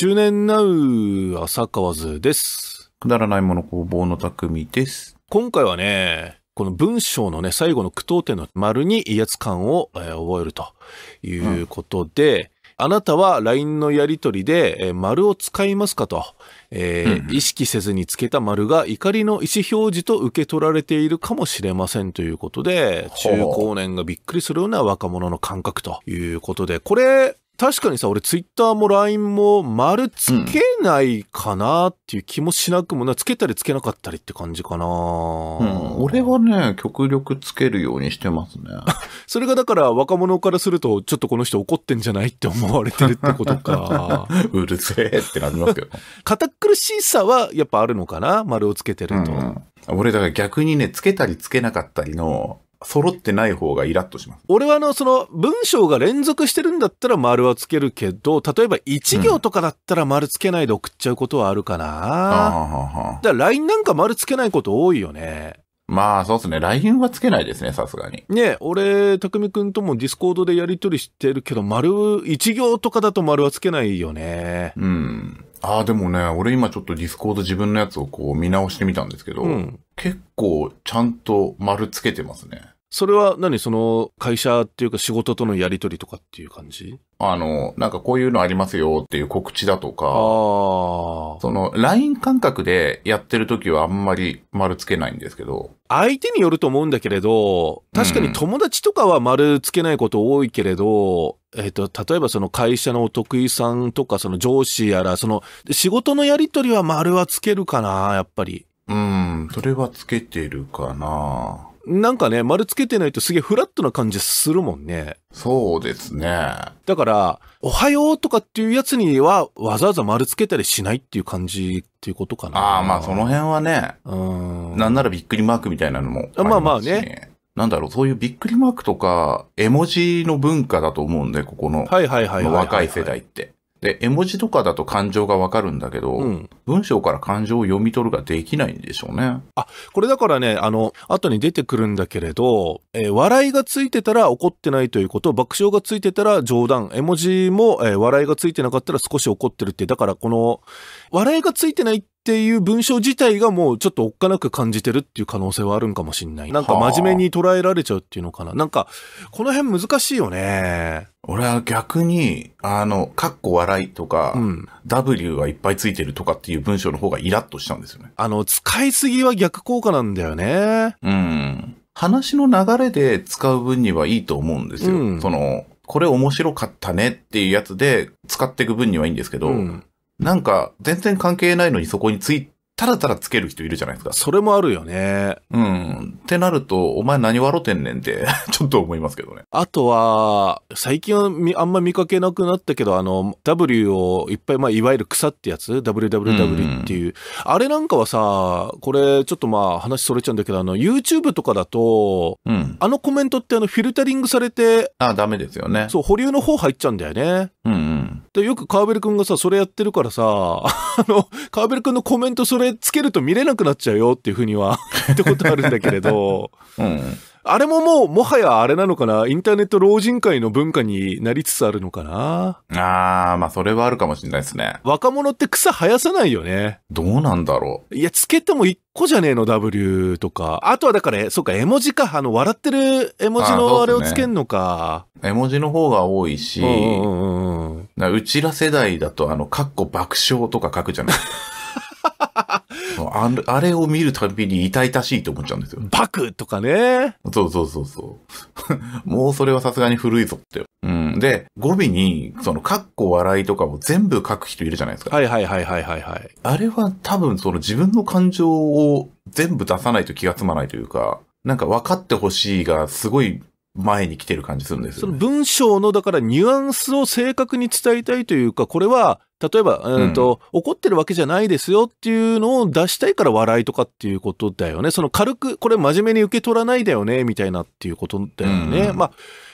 中年ナウ浅川図です。くだらないもの工房の匠です。今回はね、この文章のね、最後の句読点の丸に威圧感を、えー、覚えるということで、うん、あなたは LINE のやりとりで、えー、丸を使いますかと、えーうん意識せずにつけた丸が怒りの意思表示と受け取られているかもしれませんということで、中高年がびっくりするような若者の感覚ということで、これ、確かにさ、俺ツイッターも LINE も丸つけないかなっていう気もしなくもな、うん、つけたりつけなかったりって感じかな、うん、俺はね、極力つけるようにしてますね。それがだから若者からすると、ちょっとこの人怒ってんじゃないって思われてるってことか。うるせえってなりますけど。堅苦しさはやっぱあるのかな丸をつけてると。うん、俺だから逆にね、つけたりつけなかったりの、揃ってない方がイラッとします。俺はあの、その文章が連続してるんだったら丸はつけるけど、例えば1行とかだったら丸つけないで送っちゃうことはあるかな、うん、だから LINE なんか丸つけないこと多いよね。まあ、そうですね。LINE はつけないですね、さすがに。ね俺、匠くんともディスコードでやりとりしてるけど、丸、1行とかだと丸はつけないよね。うん。ああ、でもね、俺今ちょっとディスコード自分のやつをこう見直してみたんですけど、うん結構ちゃんと丸つけてますね。それは何その会社っていうか仕事とのやりとりとかっていう感じあの、なんかこういうのありますよっていう告知だとか、その LINE 感覚でやってる時はあんまり丸つけないんですけど。相手によると思うんだけれど、確かに友達とかは丸つけないこと多いけれど、うん、えっ、と、例えばその会社のお得意さんとかその上司やら、その仕事のやりとりは丸はつけるかな、やっぱり。うん、それはつけてるかな。なんかね、丸つけてないとすげえフラットな感じするもんね。そうですね。だから、おはようとかっていうやつにはわざわざ丸つけたりしないっていう感じっていうことかな。ああ、まあその辺はね。うん。なんならびっくりマークみたいなのもあ、ね、まあまあね。なんだろう、そういうびっくりマークとか、絵文字の文化だと思うんで、ここの。はいはいはい、はい、若い世代って。で、絵文字とかだと感情がわかるんだけど、うん、文章から感情を読み取るができないんでしょうね。あ、これだからね、あの、後に出てくるんだけれど、えー、笑いがついてたら怒ってないということ、爆笑がついてたら冗談、絵文字も、えー、笑いがついてなかったら少し怒ってるって、だからこの、笑いがついてないってっていう文章自体がもうちょっとおっかなく感じてるっていう可能性はあるんかもしんない。なんか真面目に捉えられちゃうっていうのかな。なんか、この辺難しいよね。俺は逆に、あの、カッコ笑いとか、うん、W はいっぱいついてるとかっていう文章の方がイラッとしたんですよね。あの、使いすぎは逆効果なんだよね。うん。話の流れで使う分にはいいと思うんですよ。うん、その、これ面白かったねっていうやつで使っていく分にはいいんですけど、うん、なんか全然関係ないのにそこについただただつける人いるじゃないですか。それもあるよね。うん。ってなると、お前何笑てんねんって ちょっと思いますけどね。あとは、最近はあんま見かけなくなったけど、あの、W をいっぱい、まあ、いわゆる草ってやつ ?WWW っていう、うん、あれなんかはさ、これ、ちょっとまあ、話それちゃうんだけど、あの、YouTube とかだと、うん、あのコメントってあの、フィルタリングされて、ああ、ダメですよね。そう、保留の方入っちゃうんだよね。うん、うん。で、よく川ベル君がさ、それやってるからさ、あの、川ベル君のコメントそれれつけると見れなくなっちゃうよっていうふうには ってことあるんだけれど、うん、あれももう、もはやあれなのかな、インターネット老人会の文化になりつつあるのかな。ああ、まあそれはあるかもしれないですね。若者って草生やさないよね。どうなんだろう。いや、つけても一個じゃねえの、W とか。あとはだから、そうか、絵文字か、あの、笑ってる絵文字のあれをつけんのか。ね、絵文字の方が多いし、うんうんうん、うちら世代だと、あの、かっこ爆笑とか書くじゃない。あれあ、あれを見るたびに痛々しいと思っちゃうんですよ。バクとかね。そうそうそうそう。もうそれはさすがに古いぞって。うん。で、語尾に、その、カッコ笑いとかを全部書く人いるじゃないですか。はいはいはいはいはいはい。あれは多分その自分の感情を全部出さないと気が済まないというか、なんか分かってほしいが、すごい前に来てる感じするんです、ね、その文章のだからニュアンスを正確に伝えたいというか、これは例えば、うんと、うん、怒ってるわけじゃないですよっていうのを出したいから笑いとかっていうことだよね。その軽く、これ真面目に受け取らないだよね、みたいなっていうことだよね。うん、まあ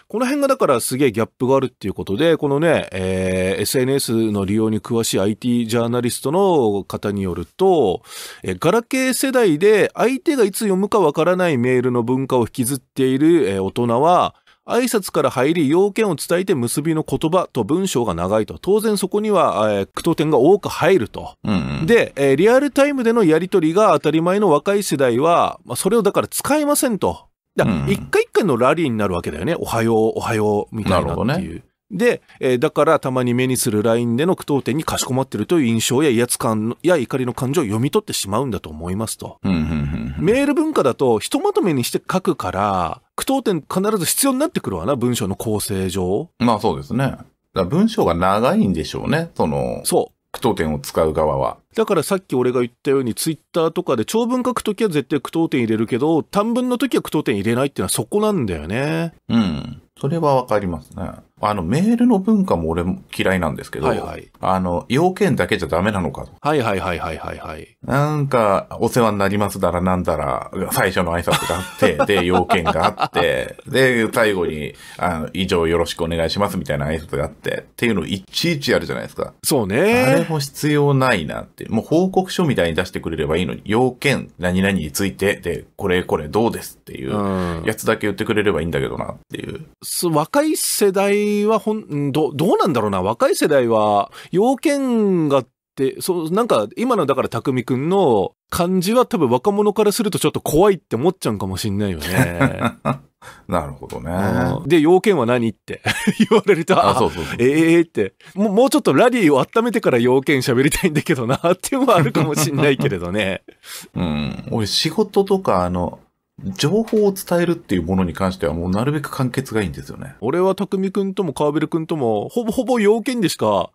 この辺がだからすげえギャップがあるっていうことで、このね、えー、SNS の利用に詳しい IT ジャーナリストの方によると、えー、ガラケー世代で相手がいつ読むかわからないメールの文化を引きずっている、えー、大人は、挨拶から入り、要件を伝えて結びの言葉と文章が長いと。当然そこには、えー、句闘点が多く入ると。うんうん、で、えー、リアルタイムでのやりとりが当たり前の若い世代は、まあ、それをだから使いませんと。だ一回一回のラリーになるわけだよね。おはよう、おはよう、みたいなっていう。ね、で、えー、だからたまに目にするラインでの句読点にかしこまってるという印象や威圧感や怒りの感情を読み取ってしまうんだと思いますと。メール文化だとひとまとめにして書くから、句読点必ず必要になってくるわな、文章の構成上。まあそうですね。文章が長いんでしょうね、その。そ句読点を使う側は。だからさっき俺が言ったように、ツイッターとかで長文書くときは絶対句読点入れるけど、短文のときは句読点入れないっていうのはそこなんだよね。うん。それはわかりますね。あの、メールの文化も俺も嫌いなんですけど、はいはい、あの、要件だけじゃダメなのかと。はいはいはいはいはいはい。なんか、お世話になりますだらなんだら、最初の挨拶があって、で、要件があって、で、最後に、あの、以上よろしくお願いしますみたいな挨拶があって、っていうのをいちいちやるじゃないですか。そうね。あれも必要ないなって。もう報告書みたいに出してくれればいいのに、要件、何々について、で、これこれどうですっていうやつだけ言ってくれればいいんだけどなっていう。若い世代はほん、ど、どうなんだろうな。若い世代は、要件がてそう、なんか、今のだから、匠くんの感じは多分若者からするとちょっと怖いって思っちゃうかもしんないよね。なるほどね。で、要件は何って 言われると、あ、そうそうええってもう、もうちょっとラリーを温めてから要件喋りたいんだけどな、っていうのはあるかもしんないけれどね。うん。俺、仕事とか、あの、情報を伝えるっていうものに関してはもうなるべく簡潔がいいんですよね。俺は匠くんとも川辺くんとも、ほぼほぼ要件でしか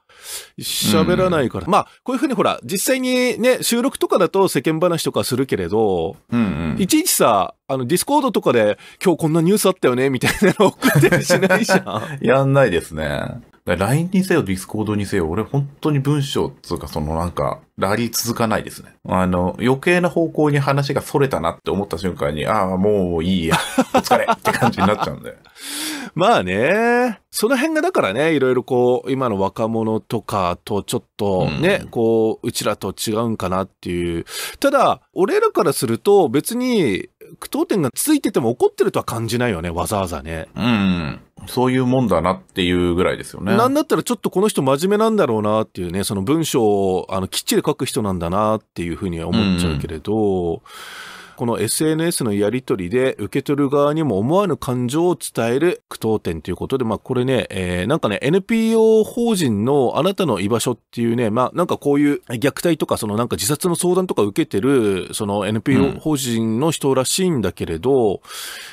喋らないから。うん、まあ、こういうふうにほら、実際にね、収録とかだと世間話とかするけれど、うんうん、いちいちさ、あの、ディスコードとかで、今日こんなニュースあったよね、みたいなの送ってしないじゃん。やんないですね。LINE にせよ、Discord にせよ、俺本当に文章つうか、そのなんか、ラリー続かないですね。あの、余計な方向に話が逸れたなって思った瞬間に、ああ、もういいや、お疲れ って感じになっちゃうんで。まあね、その辺がだからね、いろいろこう、今の若者とかとちょっとね、うん、こう、うちらと違うんかなっていう。ただ、俺らからすると別に、句読点がついてても怒ってるとは感じないよね、わざわざね。うん。そういうもんだなっていうぐらいですよね。なんだったらちょっとこの人真面目なんだろうなっていうね、その文章をあのきっちり書く人なんだなっていうふうには思っちゃうけれど、うんこの SNS のやり取りで受け取る側にも思わぬ感情を伝える苦闘点ということで、まあこれね、えー、なんかね、NPO 法人のあなたの居場所っていうね、まあなんかこういう虐待とかそのなんか自殺の相談とか受けてる、その NPO 法人の人らしいんだけれど、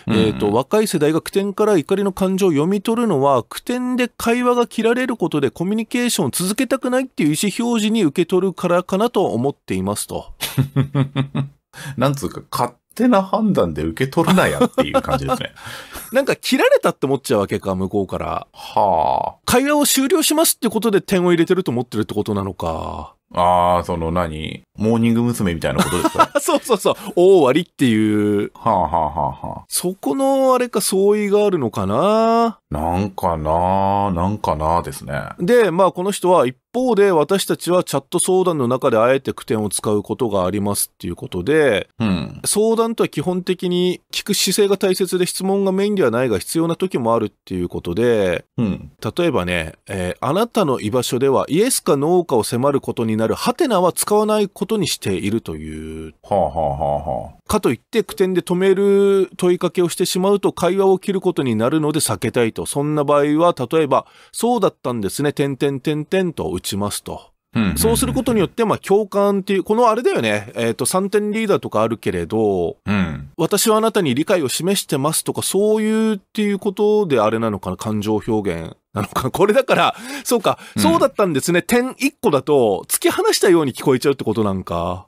うん、えっ、ー、と、若い世代が苦点から怒りの感情を読み取るのは、苦点で会話が切られることでコミュニケーションを続けたくないっていう意思表示に受け取るからかなと思っていますと。なんつうか、勝手な判断で受け取るなやっていう感じですね。なんか切られたって思っちゃうわけか、向こうから。はあ。会話を終了しますってことで点を入れてると思ってるってことなのか。ああ、その何モーニング娘。みたいなことですか そうそうそう。大終わりっていう。はあ、はあははあ、そこのあれか相違があるのかななんかななんかなですね。で、まあこの人は一方で私たちはチャット相談の中であえて句点を使うことがありますっていうことで、うん、相談とは基本的に聞く姿勢が大切で質問がメインではないが必要な時もあるっていうことで、うん、例えばね、えー、あなたの居場所ではイエスかノーかを迫ることになるハテナは使わないことにしているという。はあはあはあ、かといって句点で止める問いかけをしてしまうと会話を切ることになるので避けたいと。そんな場合は、例えば、そうだったんですね、点点点点と打ちますと。そうすることによって、まあ、共感っていう、このあれだよね、えっ、ー、と、3点リーダーとかあるけれど、うん、私はあなたに理解を示してますとか、そういうっていうことであれなのかな、感情表現なのか。これだから、そうか、そうだったんですね。うん、点1個だと、突き放したように聞こえちゃうってことなんか。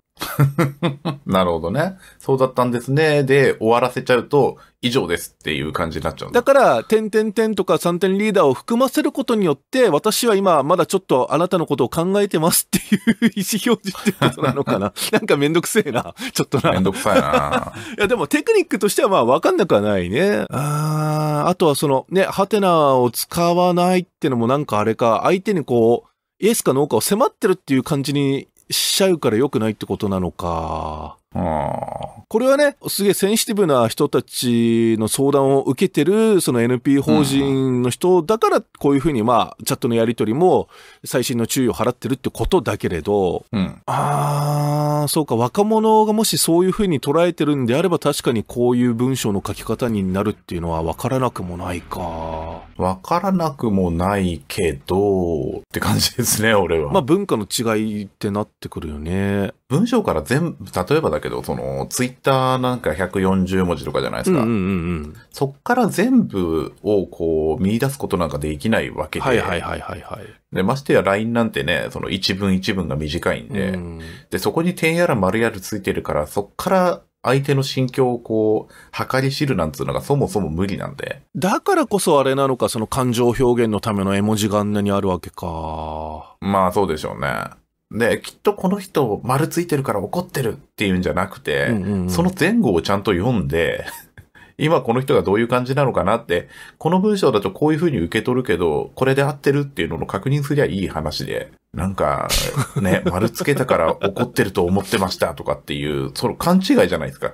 なるほどね。そうだったんですね。で、終わらせちゃうと、以上ですっていう感じになっちゃうんだ。だから、点点点とか三点リーダーを含ませることによって、私は今、まだちょっとあなたのことを考えてますっていう意思表示ってことなのかな。なんかめんどくせえな。ちょっとな。めんどくさいな。いや、でもテクニックとしてはまあ、わかんなくはないね。ああとはその、ね、ハテナを使わないってのもなんかあれか、相手にこう、イエスかノーかを迫ってるっていう感じにしちゃうから良くないってことなのか。これはね、すげえセンシティブな人たちの相談を受けてる、その NP 法人の人だから、こういうふうに、まあ、チャットのやり取りも、最新の注意を払ってるってことだけれど、うん、ああ、そうか、若者がもしそういうふうに捉えてるんであれば、確かにこういう文章の書き方になるっていうのは分からなくもないか。分からなくもないけど、って感じですね、俺は。まあ、文化の違いってなってくるよね。文章から全部、例えばだだけど、その、ツイッターなんか140文字とかじゃないですか。うんうんうん、そっから全部をこう、見出すことなんかできないわけで。はいはいはいはい、はい、で、ましてや LINE なんてね、その一文一文が短いんで、うん、で、そこに点やら丸やらついてるから、そっから相手の心境をこう、計り知るなんつうのがそもそも無理なんで。だからこそあれなのか、その感情表現のための絵文字があんなにあるわけか。まあそうでしょうね。ね、きっとこの人丸ついてるから怒ってるっていうんじゃなくて、うんうんうん、その前後をちゃんと読んで、今この人がどういう感じなのかなって、この文章だとこういうふうに受け取るけど、これで合ってるっていうのを確認すりゃいい話で、なんか、ね、丸つけたから怒ってると思ってましたとかっていう、その勘違いじゃないですか。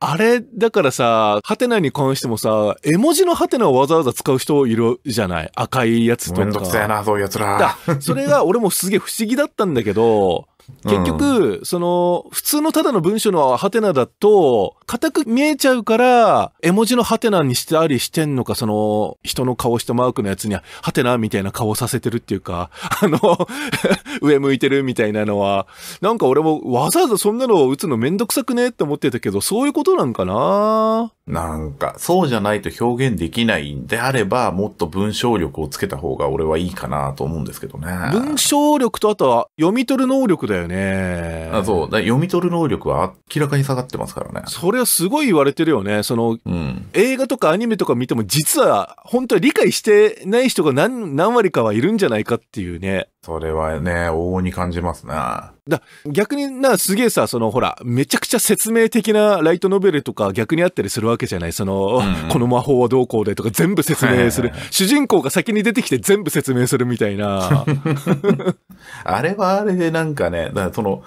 あれ、だからさ、ハテナに関してもさ、絵文字のハテナをわざわざ使う人いるじゃない赤いやつとか。めんどくせえな、そういうやつら。それが俺もすげえ不思議だったんだけど、結局、うん、その、普通のただの文章のハテナだと、硬く見えちゃうから、絵文字のハテナにしてありしてんのか、その、人の顔したマークのやつに、ハテナみたいな顔させてるっていうか、あの 上向いてるみたいなのは、なんか俺もわざわざそんなのを打つのめんどくさくねって思ってたけど、そういうことなんかななんか、そうじゃないと表現できないんであれば、もっと文章力をつけた方が俺はいいかなと思うんですけどね。文章力とあとは読み取る能力だよね。あそう。読み取る能力は明らかに下がってますからね。それれはすごい言われてるよね。その、うん、映画とかアニメとか見ても実は本当は理解してない人が何何割かはいるんじゃないかっていうね。それはね、往々に感じますな。だ逆にな、すげえさ、そのほら、めちゃくちゃ説明的なライトノベルとか逆にあったりするわけじゃないその、うん、この魔法はどうこうでとか全部説明する。主人公が先に出てきて全部説明するみたいな。あれはあれでなんかね、だからその、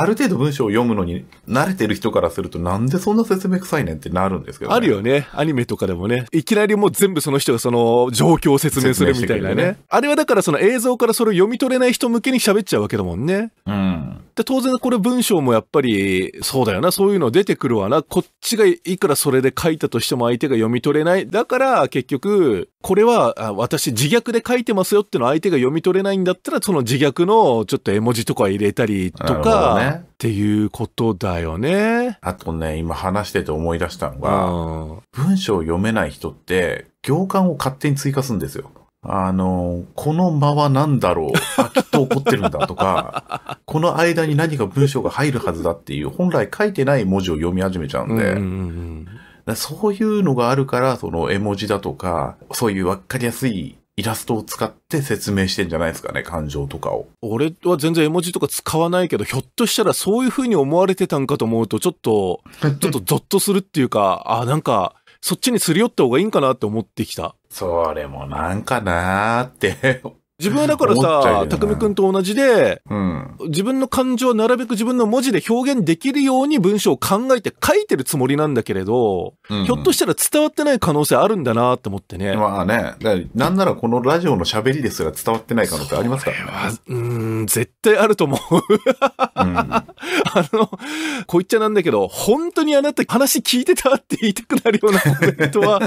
ある程度文章を読むのに慣れてる人からするとなんでそんな説明臭いねんってなるんですけど、ね、あるよね。アニメとかでもね。いきなりもう全部その人がその状況を説明するみたいなね。ねあれはだからその映像からそれを読み取れない人向けに喋っちゃうわけだもんね。うん。で、当然これ文章もやっぱりそうだよな。そういうの出てくるわな。こっちがいくらそれで書いたとしても相手が読み取れない。だから結局これは私自虐で書いてますよっての相手が読み取れないんだったらその自虐のちょっと絵文字とか入れたりとか、ね、っていうことだよね。あとね今話してて思い出したのが、文章を読めない人って行間を勝手に追加するんですよ。あの、この間は何だろうあ、きっと怒ってるんだとか、この間に何か文章が入るはずだっていう、本来書いてない文字を読み始めちゃうんで、うんうんうんそういうのがあるから、その絵文字だとか、そういうわかりやすいイラストを使って説明してんじゃないですかね、感情とかを。俺は全然絵文字とか使わないけど、ひょっとしたらそういう風に思われてたんかと思うと、ちょっと、ちょっとゾッとするっていうか、あ、なんか、そっちにすり寄った方がいいんかなって思ってきた。それもなんかなーって自分はだからさ、たくみくんと同じで、うん、自分の感情をなるべく自分の文字で表現できるように文章を考えて書いてるつもりなんだけれど、うんひょっとしたら伝わってない可能性あるんだなって思ってね。まあね、なんならこのラジオの喋りですら伝わってない可能性ありますからね。うん、絶対あると思う、うん、あの、こう言っちゃなんだけど、本当にあなた話聞いてたって言いたくなるようなコメントは、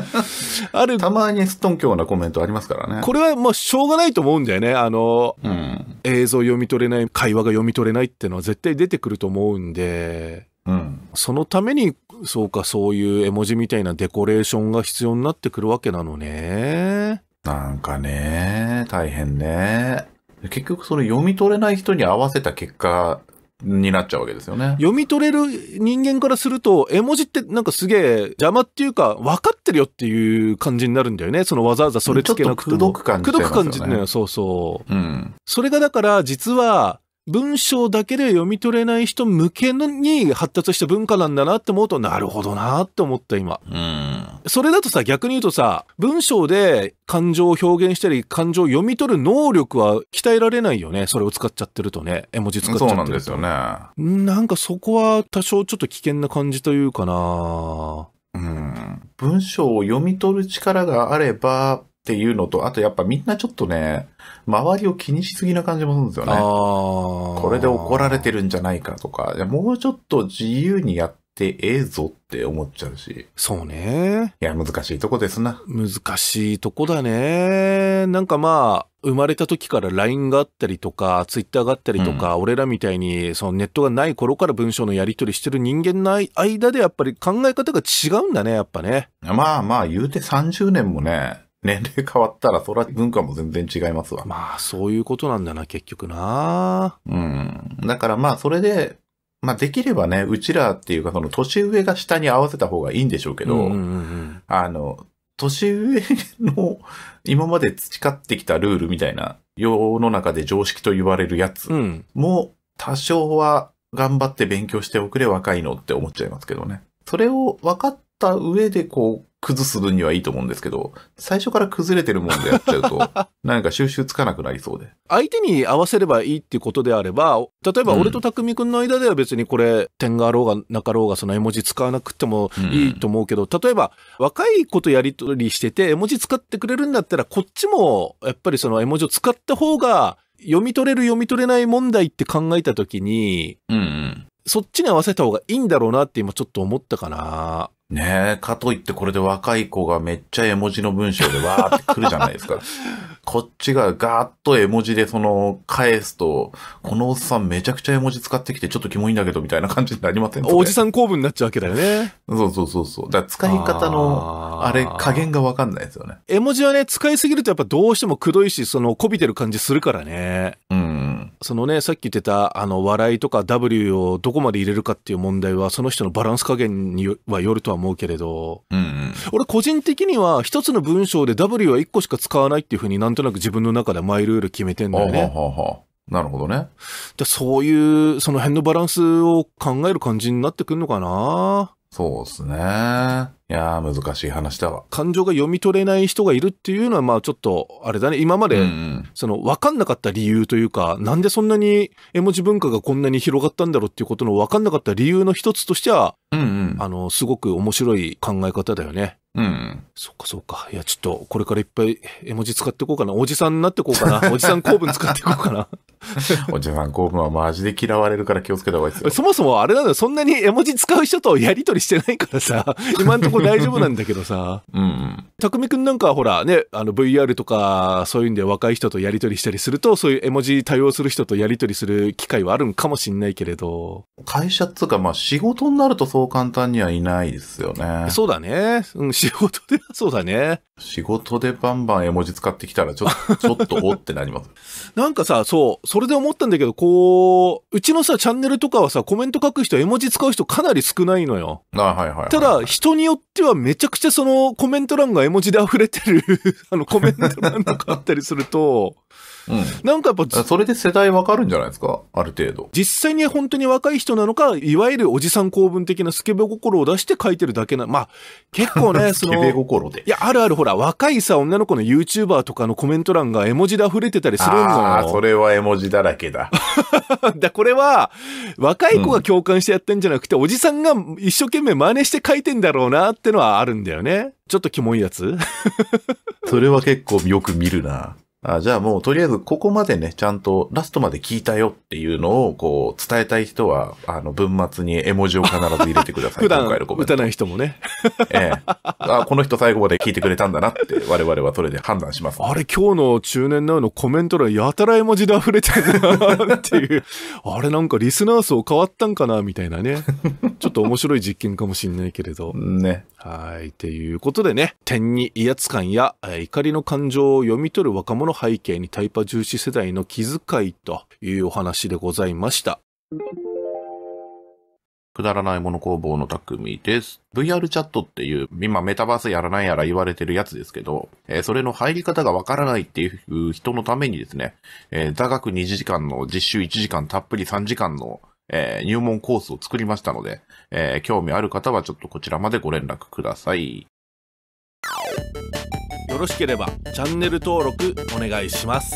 ある。たまにすっとんきょうなコメントありますからね。これはまあしょうがないと思うんんだよね。あの、うん、映像読み取れない、会話が読み取れないっていうのは絶対出てくると思うんで、うん、そのために、そうか、そういう絵文字みたいなデコレーションが必要になってくるわけなのね。なんかね、大変ね。結局その読み取れない人に合わせた結果、になっちゃうわけですよね。読み取れる人間からすると、絵文字ってなんかすげえ邪魔っていうか、分かってるよっていう感じになるんだよね。そのわざわざそれつけなくても。くどく感じ、ね、くどく感じね。そうそう。うん。それがだから、実は、文章だけで読み取れない人向けのに発達した文化なんだなって思うと、なるほどなって思った今。うん。それだとさ、逆に言うとさ、文章で感情を表現したり、感情を読み取る能力は鍛えられないよね。それを使っちゃってるとね。絵文字使っちゃってると。そうなんですよね。なんかそこは多少ちょっと危険な感じというかなうん。文章を読み取る力があれば、っていうのと、あとやっぱみんなちょっとね、周りを気にしすぎな感じもするんですよね。これで怒られてるんじゃないかとか、もうちょっと自由にやってええぞって思っちゃうし。そうね。いや、難しいとこですな。難しいとこだね。なんかまあ、生まれた時から LINE があったりとか、Twitter があったりとか、うん、俺らみたいにそのネットがない頃から文章のやり取りしてる人間の間でやっぱり考え方が違うんだね、やっぱね。まあまあ、言うて30年もね、年齢変わったら、そら文化も全然違いますわ。まあ、そういうことなんだな、結局な。うん。だからまあ、それで、まあ、できればね、うちらっていうか、その、年上が下に合わせた方がいいんでしょうけど、あの、年上の今まで培ってきたルールみたいな、世の中で常識と言われるやつも、多少は頑張って勉強しておくれ若いのって思っちゃいますけどね。それを分かった上でこう、崩す分にはいいと思うんですけど、最初から崩れてるもんでやっちゃうと、何か収集つかなくなりそうで。相手に合わせればいいっていうことであれば、例えば俺と匠くんの間では別にこれ、点があろうがなかろうがその絵文字使わなくてもいいと思うけど、うん、例えば若い子とやりとりしてて絵文字使ってくれるんだったら、こっちもやっぱりその絵文字を使った方が、読み取れる読み取れない問題って考えた時に、うんうん、そっちに合わせた方がいいんだろうなって今ちょっと思ったかな。ねえ、かといってこれで若い子がめっちゃ絵文字の文章でわーってくるじゃないですか。こっちがガーッと絵文字でその返すと、このおっさんめちゃくちゃ絵文字使ってきてちょっとキモいんだけどみたいな感じになりませんおじさん構文になっちゃうわけだよね。そうそうそうそう。だから使い方の、あれ、加減がわかんないですよね。絵文字はね、使いすぎるとやっぱどうしてもくどいし、その、こびてる感じするからね。うん。そのね、さっき言ってた、あの、笑いとか W をどこまで入れるかっていう問題は、その人のバランス加減にはよるとは思うけれど、うんうん、俺個人的には、一つの文章で W は一個しか使わないっていうふうになんとなく自分の中でマイルール決めてんだよね。はははなるほどね。じゃそういう、その辺のバランスを考える感じになってくるのかなそうですね。いやー難しい話だわ感情が読み取れない人がいるっていうのはまあちょっとあれだね今までその分かんなかった理由というか、何なんでそんなに絵文字文化がこんなに広がったんだろうっていうことの分かんなかった理由の一つとしては、あのすごく面白い考え方だよね。うん。そうかそうか。いや、ちょっと、これからいっぱい絵文字使っていこうかな。おじさんになっていこうかな。おじさん構文使っていこうかな。おじさん構文はマジで嫌われるから気をつけた方がいいですよ。そもそもあれなんだよ。そんなに絵文字使う人とやりとりしてないからさ、今んとこ大丈夫なんだけどさ。うん。匠くんなんかはほらね、あの VR とかそういうんで若い人とやりとりしたりすると、そういう絵文字対応する人とやりとりする機会はあるんかもしんないけれど。会社っつうかまあ仕事になるとそう簡単にはいないですよね。そうだね。うん、仕事で、そうだね。仕事でバンバン絵文字使ってきたらちょっと、ちょっとおってなります。なんかさ、そう、それで思ったんだけど、こう、うちのさ、チャンネルとかはさ、コメント書く人、絵文字使う人かなり少ないのよ。あはいはい、はい、ただ、人によってってはめちゃくちゃそのコメント欄が絵文字で溢れてる あのコメント欄とかあったりすると、うん、なんかやっぱ、それで世代わかるんじゃないですかある程度。実際に本当に若い人なのか、いわゆるおじさん公文的なスケベ心を出して書いてるだけな、まあ、結構ね、その、スケベ心で。いや、あるあるほら、若いさ、女の子の YouTuber とかのコメント欄が絵文字で溢れてたりするのあそれは絵文字だらけだ。だ、これは、若い子が共感してやってんじゃなくて、うん、おじさんが一生懸命真似して書いてんだろうなっってのはあるんだよね。ちょっとキモいやつ それは結構よく見るな。あじゃあもうとりあえずここまでね、ちゃんとラストまで聞いたよっていうのをこう伝えたい人は、あの文末に絵文字を必ず入れてください。普段打たない人もね。ええ。あ、この人最後まで聞いてくれたんだなって我々はそれで判断します、ね。あれ今日の中年なのコメント欄やたら絵文字で溢れてるなっていう。あれなんかリスナー層変わったんかなみたいなね。ちょっと面白い実験かもしれないけれど。ね。はい。ということでね、点に威圧感や怒りの感情を読み取る若者背景にタイパ重視世代の気遣いというお話でございました。くだらないもの工房の匠です。VR チャットっていう、今メタバースやらないやら言われてるやつですけど、えー、それの入り方がわからないっていう人のためにですね、えー、座学2時間の実習1時間たっぷり3時間のえー、入門コースを作りましたので、えー、興味ある方はちょっとこちらまでご連絡ください。よろしければチャンネル登録お願いします。